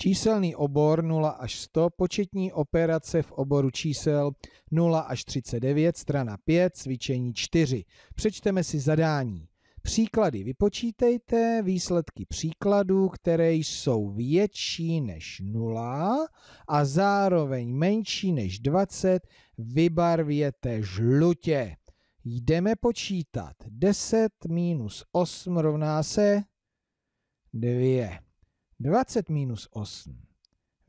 Číselný obor 0 až 100, početní operace v oboru čísel 0 až 39, strana 5, cvičení 4. Přečteme si zadání. Příklady vypočítejte, výsledky příkladů, které jsou větší než 0 a zároveň menší než 20, vybarvěte žlutě. Jdeme počítat. 10 minus 8 rovná se 2. 20 minus 8.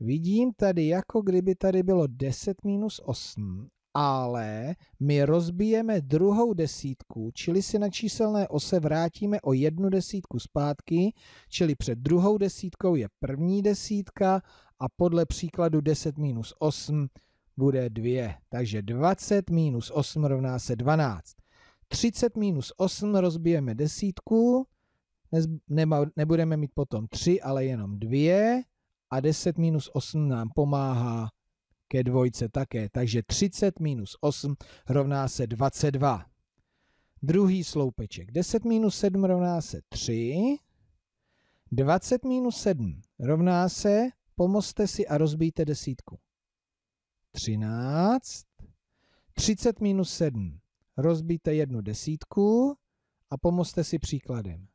Vidím tady, jako kdyby tady bylo 10 minus 8, ale my rozbijeme druhou desítku, čili si na číselné ose vrátíme o jednu desítku zpátky, čili před druhou desítkou je první desítka a podle příkladu 10 minus 8 bude 2. Takže 20 minus 8 rovná se 12. 30 minus 8 rozbijeme desítku, nebudeme mít potom 3, ale jenom 2 a 10 minus 8 nám pomáhá ke dvojce také. Takže 30 minus 8 rovná se 22. Druhý sloupeček. 10 minus 7 rovná se 3. 20 minus 7 rovná se, pomozte si a rozbijte desítku. 13. 30 minus 7 rozbijte jednu desítku a pomozte si příkladem.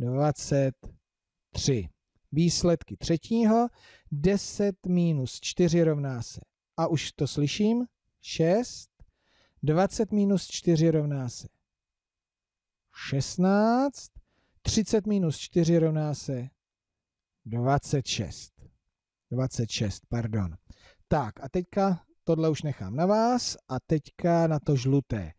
23. Výsledky třetího. 10 minus 4 rovná se. A už to slyším. 6. 20 minus 4 rovná se 16. 30 minus 4 rovná se 26. 26, pardon. Tak a teďka tohle už nechám na vás a teďka na to žluté.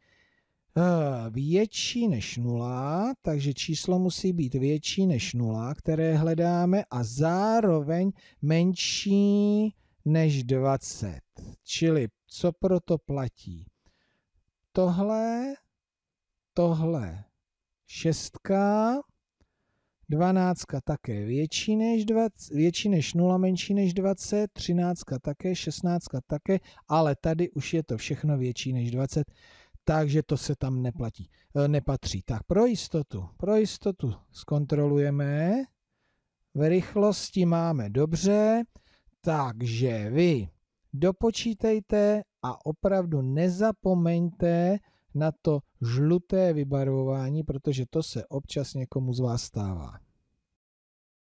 Eh, větší než nula, takže číslo musí být větší než nula, které hledáme, a zároveň menší než 20. Čili co proto platí? Tohle, tohle šestka, dvanáctka také větší než, 20, větší než 0, menší než 20, třináctka také, šestnáctka také, ale tady už je to všechno větší než 20 takže to se tam neplatí, e, nepatří. Tak pro jistotu, pro jistotu zkontrolujeme. V rychlosti máme dobře, takže vy dopočítejte a opravdu nezapomeňte na to žluté vybarvování, protože to se občas někomu z vás stává.